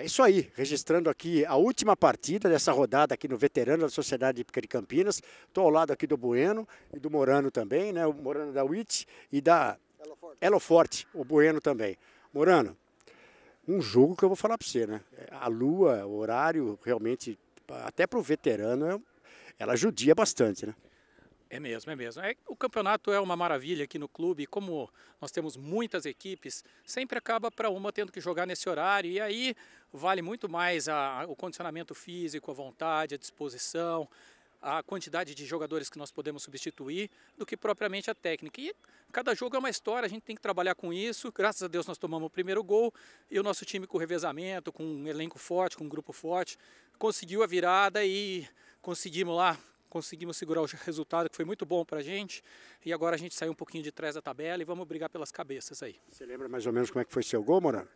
É isso aí, registrando aqui a última partida dessa rodada aqui no Veterano da Sociedade Hípica de Campinas. Estou ao lado aqui do Bueno e do Morano também, né? O Morano da WIT e da Eloforte, o Bueno também. Morano, um jogo que eu vou falar para você, né? A lua, o horário, realmente, até para o veterano, é ela judia bastante, né? É mesmo, é mesmo. É, o campeonato é uma maravilha aqui no clube, como nós temos muitas equipes, sempre acaba para uma tendo que jogar nesse horário, e aí vale muito mais a, a, o condicionamento físico, a vontade, a disposição, a quantidade de jogadores que nós podemos substituir do que propriamente a técnica. E cada jogo é uma história, a gente tem que trabalhar com isso. Graças a Deus nós tomamos o primeiro gol e o nosso time com revezamento, com um elenco forte, com um grupo forte, conseguiu a virada e conseguimos lá conseguimos segurar o resultado, que foi muito bom para a gente. E agora a gente saiu um pouquinho de trás da tabela e vamos brigar pelas cabeças aí. Você lembra mais ou menos como é que foi seu gol, Morano?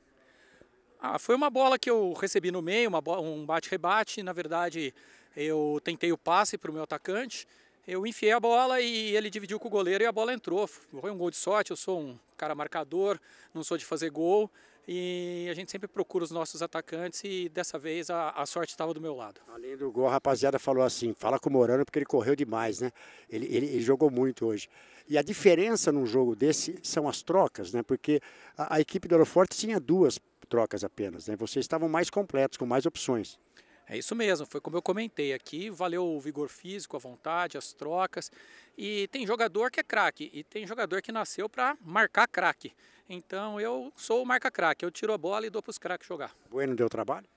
Ah, foi uma bola que eu recebi no meio, uma um bate-rebate. Na verdade, eu tentei o passe para o meu atacante eu enfiei a bola e ele dividiu com o goleiro e a bola entrou. Foi um gol de sorte, eu sou um cara marcador, não sou de fazer gol e a gente sempre procura os nossos atacantes e dessa vez a, a sorte estava do meu lado. Além do gol, a rapaziada falou assim, fala com o Morano porque ele correu demais, né? Ele, ele, ele jogou muito hoje. E a diferença num jogo desse são as trocas, né? Porque a, a equipe do Aeroforte tinha duas trocas apenas, né? Vocês estavam mais completos, com mais opções. É isso mesmo, foi como eu comentei aqui, valeu o vigor físico, a vontade, as trocas. E tem jogador que é craque e tem jogador que nasceu para marcar craque. Então eu sou o marca craque, eu tiro a bola e dou para os craques jogar. Bueno deu trabalho?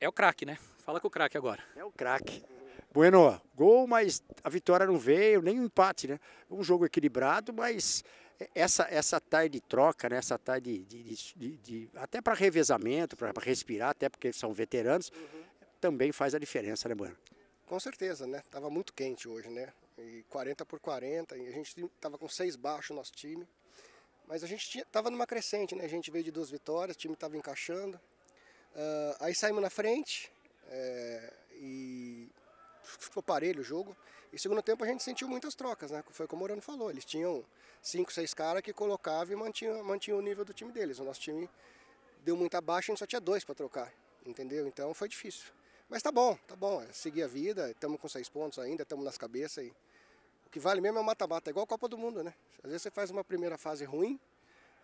É o craque, né? Fala com o craque agora. É o craque. Bueno, gol, mas a vitória não veio, nem o um empate, né? Um jogo equilibrado, mas essa, essa tarde de troca, né? essa tarde de, de, de, de até para revezamento, para respirar, até porque são veteranos. Uhum também faz a diferença, né, Bueno? Com certeza, né? Tava muito quente hoje, né? E 40 por 40, e a gente tava com seis baixos nosso time. Mas a gente tinha, tava numa crescente, né? A gente veio de duas vitórias, o time tava encaixando. Uh, aí saímos na frente é, e ficou parelho o jogo. E segundo tempo a gente sentiu muitas trocas, né? Foi como o Morano falou, eles tinham cinco, seis caras que colocavam e mantinham, o nível do time deles. O nosso time deu muita baixa e só tinha dois para trocar, entendeu? Então foi difícil. Mas tá bom, tá bom. É seguir a vida, estamos com seis pontos ainda, estamos nas cabeças. E o que vale mesmo é o mata-mata, é igual a Copa do Mundo, né? Às vezes você faz uma primeira fase ruim,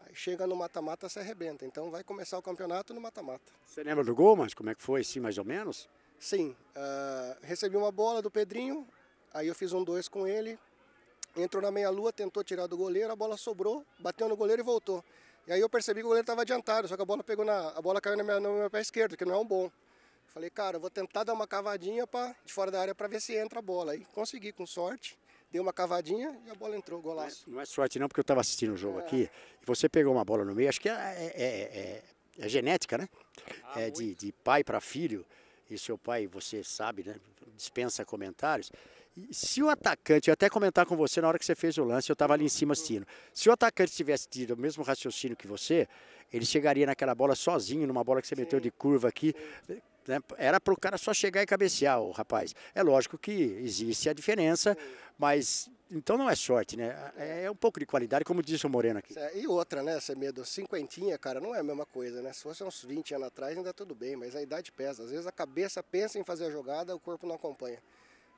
aí chega no mata-mata, você arrebenta. Então vai começar o campeonato no mata-mata. Você lembra do gol, mas como é que foi, sim, mais ou menos? Sim. Uh, recebi uma bola do Pedrinho, aí eu fiz um dois com ele, entrou na meia-lua, tentou tirar do goleiro, a bola sobrou, bateu no goleiro e voltou. E aí eu percebi que o goleiro estava adiantado, só que a bola pegou na, a bola caiu no meu, no meu pé esquerdo, que não é um bom. Falei, cara, vou tentar dar uma cavadinha pra, de fora da área para ver se entra a bola. Aí consegui com sorte, dei uma cavadinha e a bola entrou, golaço. Não é, não é sorte não, porque eu estava assistindo o jogo é. aqui e você pegou uma bola no meio, acho que é, é, é, é, é genética, né? Ah, é de, de pai para filho, e seu pai, você sabe, né? Dispensa comentários. Se o atacante, eu até comentar com você na hora que você fez o lance, eu estava ali em cima assistindo. Se o atacante tivesse tido o mesmo raciocínio que você, ele chegaria naquela bola sozinho, numa bola que você Sim. meteu de curva aqui. Né? Era para o cara só chegar e cabecear o rapaz. É lógico que existe a diferença, mas então não é sorte, né? É, é um pouco de qualidade, como disse o Moreno aqui. É, e outra, né, Semedo? Cinquentinha, cara, não é a mesma coisa, né? Se fosse uns 20 anos atrás ainda tudo bem, mas a idade pesa. Às vezes a cabeça pensa em fazer a jogada, o corpo não acompanha.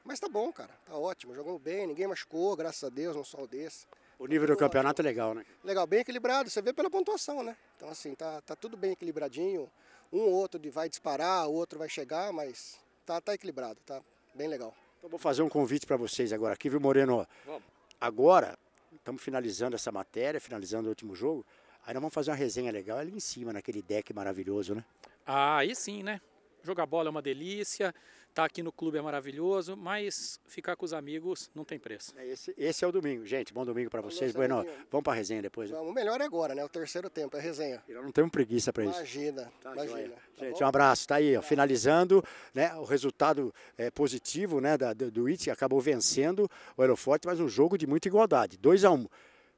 Mas tá bom, cara, tá ótimo. Jogamos bem, ninguém machucou, graças a Deus, num sol desse. O nível do campeonato é legal, né? Legal, bem equilibrado, você vê pela pontuação, né? Então, assim, tá, tá tudo bem equilibradinho um ou outro vai disparar, o outro vai chegar, mas tá, tá equilibrado, tá bem legal. Então vou fazer um convite para vocês agora aqui, viu, Moreno? Vamos. Agora, estamos finalizando essa matéria, finalizando o último jogo. Aí nós vamos fazer uma resenha legal ali em cima, naquele deck maravilhoso, né? Ah, aí sim, né? Jogar bola é uma delícia. Estar tá aqui no clube é maravilhoso, mas ficar com os amigos não tem preço. É, esse, esse é o domingo, gente. Bom domingo para vocês. Nossa, bueno, vamos para a resenha depois. Vamos, melhor é agora, né? O terceiro tempo, é resenha. Eu não tenho preguiça para isso. Imagina, tá imagina. Tá gente, bom? um abraço. Tá aí, ó, finalizando, né? O resultado é, positivo, né? Da, do, do It acabou vencendo o Aeroforte, mas um jogo de muita igualdade. 2 a 1 um.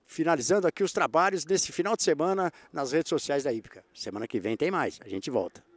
Finalizando aqui os trabalhos desse final de semana nas redes sociais da Ípica. Semana que vem tem mais. A gente volta.